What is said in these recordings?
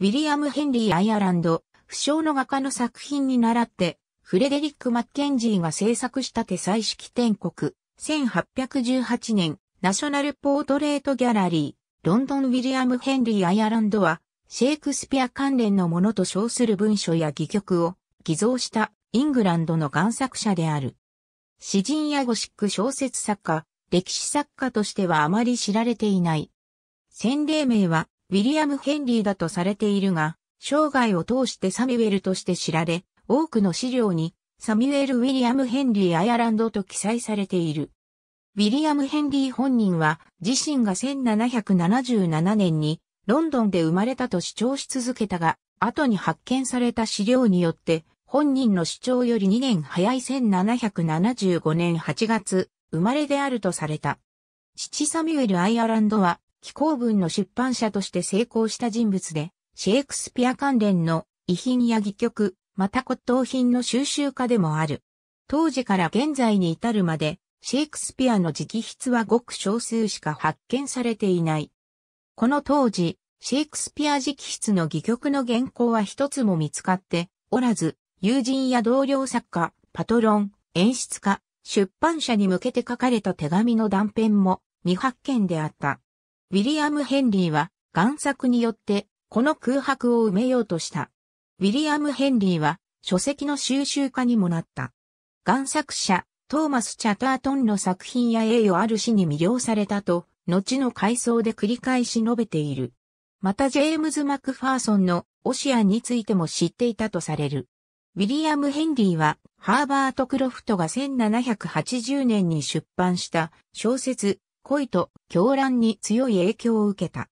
ウィリアム・ヘンリー・アイアランド、不詳の画家の作品に倣って、フレデリック・マッケンジーが制作した手彩式天国、1818年、ナショナル・ポートレート・ギャラリー、ロンドン・ウィリアム・ヘンリー・アイアランドは、シェイクスピア関連のものと称する文書や戯曲を偽造したイングランドの贋作者である。詩人やゴシック小説作家、歴史作家としてはあまり知られていない。洗礼名はウィリアム・ヘンリーだとされているが、生涯を通してサミュエルとして知られ、多くの資料にサミュエル・ウィリアム・ヘンリー・アイアランドと記載されている。ウィリアム・ヘンリー本人は自身が1777年にロンドンで生まれたと主張し続けたが、後に発見された資料によって本人の主張より2年早い1775年8月生まれであるとされた。父サミュエル・アイアランドは紀行文の出版社として成功した人物で、シェイクスピア関連の遺品や戯曲、また骨董品の収集家でもある。当時から現在に至るまで、シェイクスピアの直筆はごく少数しか発見されていない。この当時、シェイクスピア直筆の戯曲の原稿は一つも見つかっておらず、友人や同僚作家、パトロン、演出家、出版社に向けて書かれた手紙の断片も未発見であった。ウィリアム・ヘンリーは、贋作によって、この空白を埋めようとした。ウィリアム・ヘンリーは、書籍の収集家にもなった。贋作者、トーマス・チャタートンの作品や栄誉ある詩に魅了されたと、後の回想で繰り返し述べている。またジェームズ・マクファーソンのオシアンについても知っていたとされる。ウィリアム・ヘンリーは、ハーバート・クロフトが1780年に出版した小説、恋と狂乱に強い影響を受けた。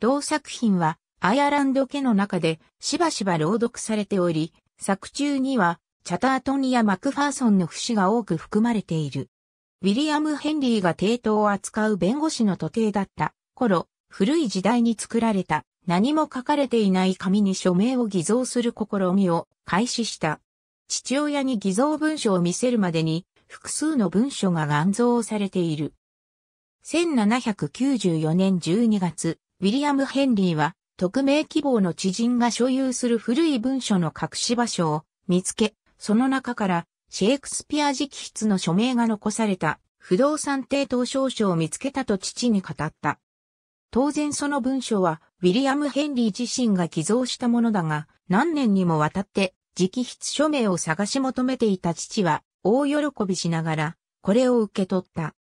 同作品はアイアランド家の中でしばしば朗読されており、作中にはチャタートニやマクファーソンの節が多く含まれている。ウィリアム・ヘンリーが帝都を扱う弁護士の徒弟だった頃、古い時代に作られた何も書かれていない紙に署名を偽造する試みを開始した。父親に偽造文書を見せるまでに複数の文書が願造されている。1794年12月、ウィリアム・ヘンリーは、匿名希望の知人が所有する古い文書の隠し場所を見つけ、その中からシェイクスピア直筆の署名が残された不動産抵当証書を見つけたと父に語った。当然その文書はウィリアム・ヘンリー自身が寄贈したものだが、何年にもわたって直筆署名を探し求めていた父は大喜びしながらこれを受け取った。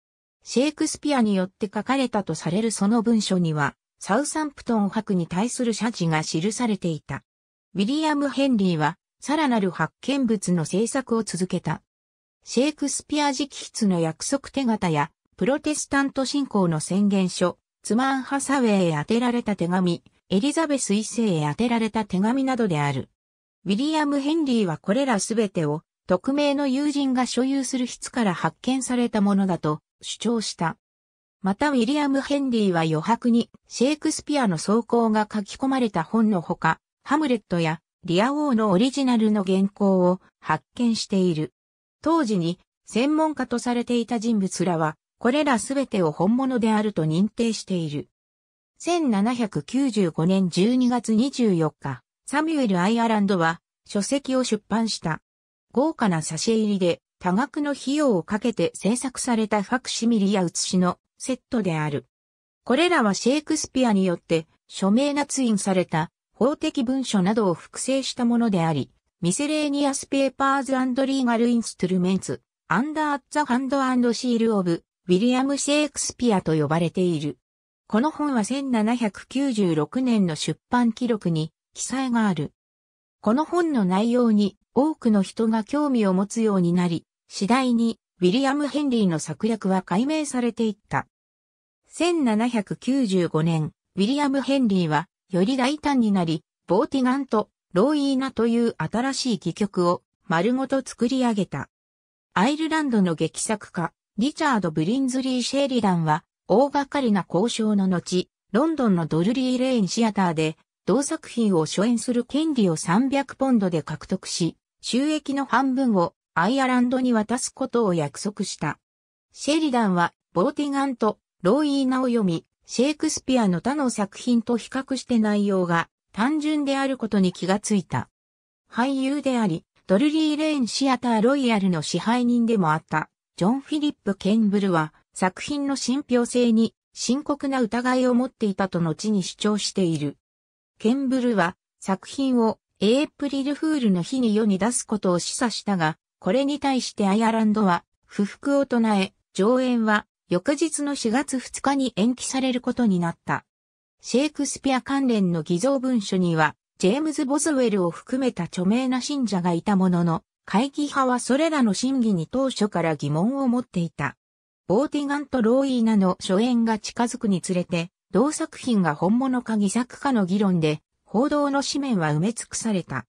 シェイクスピアによって書かれたとされるその文書には、サウサンプトン博に対する謝辞が記されていた。ウィリアム・ヘンリーは、さらなる発見物の制作を続けた。シェイクスピア直筆の約束手形や、プロテスタント信仰の宣言書、ツマンハサウェイへ当てられた手紙、エリザベス一世へ当てられた手紙などである。ウィリアム・ヘンリーはこれらすべてを、匿名の友人が所有する筆から発見されたものだと主張した。またウィリアム・ヘンリーは余白にシェイクスピアの草稿が書き込まれた本のほか、ハムレットやリア王のオリジナルの原稿を発見している。当時に専門家とされていた人物らは、これらすべてを本物であると認定している。1795年12月24日、サミュエル・アイアランドは書籍を出版した。豪華な差し入りで多額の費用をかけて制作されたファクシミリや写しのセットである。これらはシェイクスピアによって署名捺印された法的文書などを複製したものであり、ミセレーニアスペーパーズリーガルインストゥルメンツ、アンダーザハンドシールオブ、ウィリアム・シェイクスピアと呼ばれている。この本は1796年の出版記録に記載がある。この本の内容に多くの人が興味を持つようになり、次第に、ウィリアム・ヘンリーの策略は解明されていった。1795年、ウィリアム・ヘンリーは、より大胆になり、ボーティガンとローイーナという新しい戯曲を丸ごと作り上げた。アイルランドの劇作家、リチャード・ブリンズリー・シェリランは、大掛かりな交渉の後、ロンドンのドルリー・レーン・シアターで、同作品を初演する権利を300ポンドで獲得し、収益の半分をアイアランドに渡すことを約束した。シェリダンは、ボーティガンとローイーナを読み、シェイクスピアの他の作品と比較して内容が単純であることに気がついた。俳優であり、ドルリー・レーン・シアター・ロイヤルの支配人でもあった、ジョン・フィリップ・ケンブルは、作品の信憑性に深刻な疑いを持っていたと後に主張している。ケンブルは、作品をエイプリルフールの日に世に出すことを示唆したが、これに対してアイアランドは、不服を唱え、上演は翌日の4月2日に延期されることになった。シェイクスピア関連の偽造文書には、ジェームズ・ボズウェルを含めた著名な信者がいたものの、会議派はそれらの審議に当初から疑問を持っていた。ボーティガンとローイーナの初演が近づくにつれて、同作品が本物か偽作かの議論で、報道の紙面は埋め尽くされた。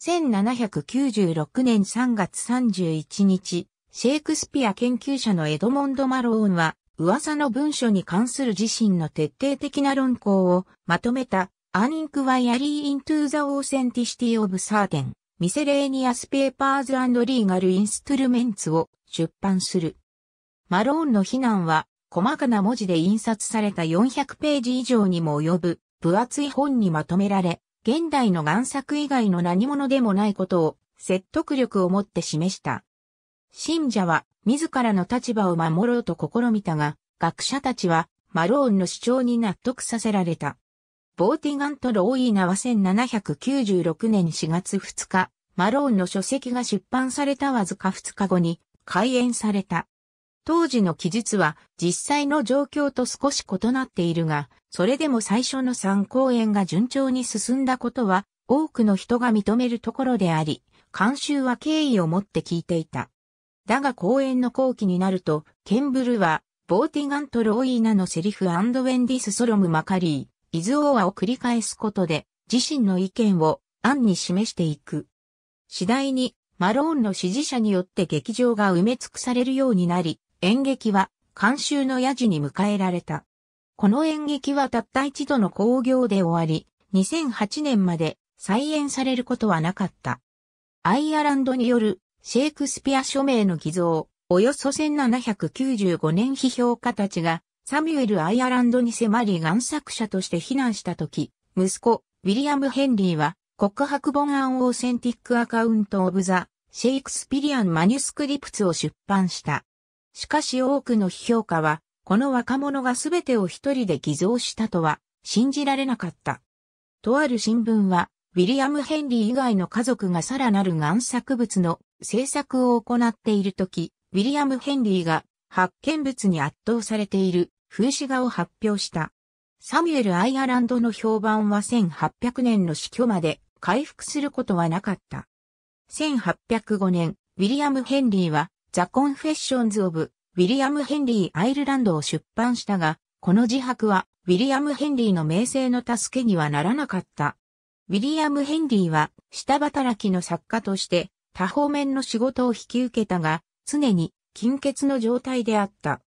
1796年3月31日、シェイクスピア研究者のエドモンド・マローンは、噂の文書に関する自身の徹底的な論考をまとめた、アニンクワイアリー・イントゥ・ザ・オーセンティシティ・オブ・サーテン、ミセレーニアス・ペーパーズ・アンド・リーガル・インストゥルメンツを出版する。マローンの非難は、細かな文字で印刷された400ページ以上にも及ぶ、分厚い本にまとめられ、現代の贋作以外の何者でもないことを説得力を持って示した。信者は自らの立場を守ろうと試みたが、学者たちはマローンの主張に納得させられた。ボーティガント・ローイーナは1796年4月2日、マローンの書籍が出版されたわずか2日後に開演された。当時の記述は実際の状況と少し異なっているが、それでも最初の3公演が順調に進んだことは多くの人が認めるところであり、監修は敬意を持って聞いていた。だが公演の後期になると、ケンブルは、ボーティガント・ロイーナのセリフウェンディス・ソロム・マカリー、イズ・オーアを繰り返すことで、自身の意見を案に示していく。次第に、マローンの支持者によって劇場が埋め尽くされるようになり、演劇は監修のやじに迎えられた。この演劇はたった一度の興行で終わり、2008年まで再演されることはなかった。アイアランドによるシェイクスピア署名の偽造、およそ1795年批評家たちがサミュエル・アイアランドに迫り贋作者として非難したとき、息子、ウィリアム・ヘンリーは告白本案オーセンティック・アカウント・オブ・ザ・シェイクスピリアン・マニュスクリプツを出版した。しかし多くの批評家は、この若者が全てを一人で偽造したとは信じられなかった。とある新聞は、ウィリアム・ヘンリー以外の家族がさらなる贋作物の制作を行っているとき、ウィリアム・ヘンリーが発見物に圧倒されている風刺画を発表した。サミュエル・アイアランドの評判は1800年の死去まで回復することはなかった。1805年、ウィリアム・ヘンリーはザ・コンフェッションズ・オブ・ウィリアム・ヘンリー・アイルランドを出版したが、この自白は、ウィリアム・ヘンリーの名声の助けにはならなかった。ウィリアム・ヘンリーは、下働きの作家として、多方面の仕事を引き受けたが、常に、金欠の状態であった。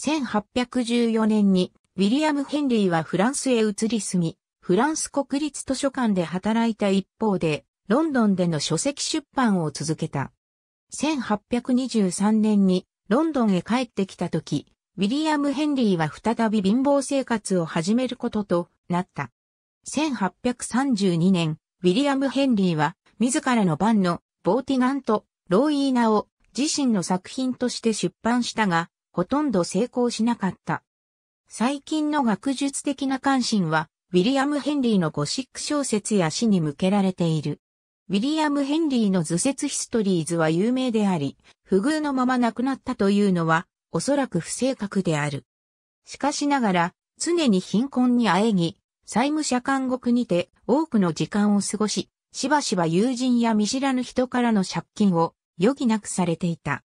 1814年に、ウィリアム・ヘンリーはフランスへ移り住み、フランス国立図書館で働いた一方で、ロンドンでの書籍出版を続けた。1823年にロンドンへ帰ってきた時、ウィリアム・ヘンリーは再び貧乏生活を始めることとなった。1832年、ウィリアム・ヘンリーは自らの版のボーティガンとローイーナを自身の作品として出版したが、ほとんど成功しなかった。最近の学術的な関心は、ウィリアム・ヘンリーのゴシック小説や詩に向けられている。ウィリアム・ヘンリーの図説ヒストリーズは有名であり、不遇のまま亡くなったというのは、おそらく不正確である。しかしながら、常に貧困にあえぎ、債務者監獄にて多くの時間を過ごし、しばしば友人や見知らぬ人からの借金を余儀なくされていた。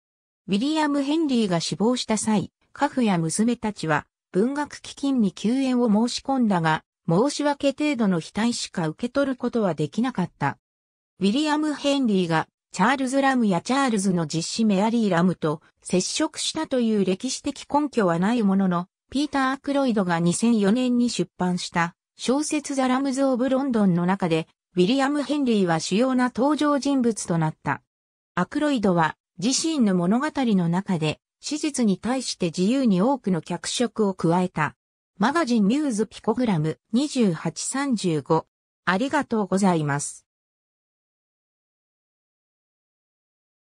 ウィリアム・ヘンリーが死亡した際、家父や娘たちは文学基金に救援を申し込んだが、申し訳程度の非対しか受け取ることはできなかった。ウィリアム・ヘンリーがチャールズ・ラムやチャールズの実子メアリー・ラムと接触したという歴史的根拠はないものの、ピーター・アクロイドが2004年に出版した小説ザ・ラムズ・オブ・ロンドンの中で、ウィリアム・ヘンリーは主要な登場人物となった。アクロイドは自身の物語の中で史実に対して自由に多くの脚色を加えた。マガジンミューズピコグラム2835ありがとうございます。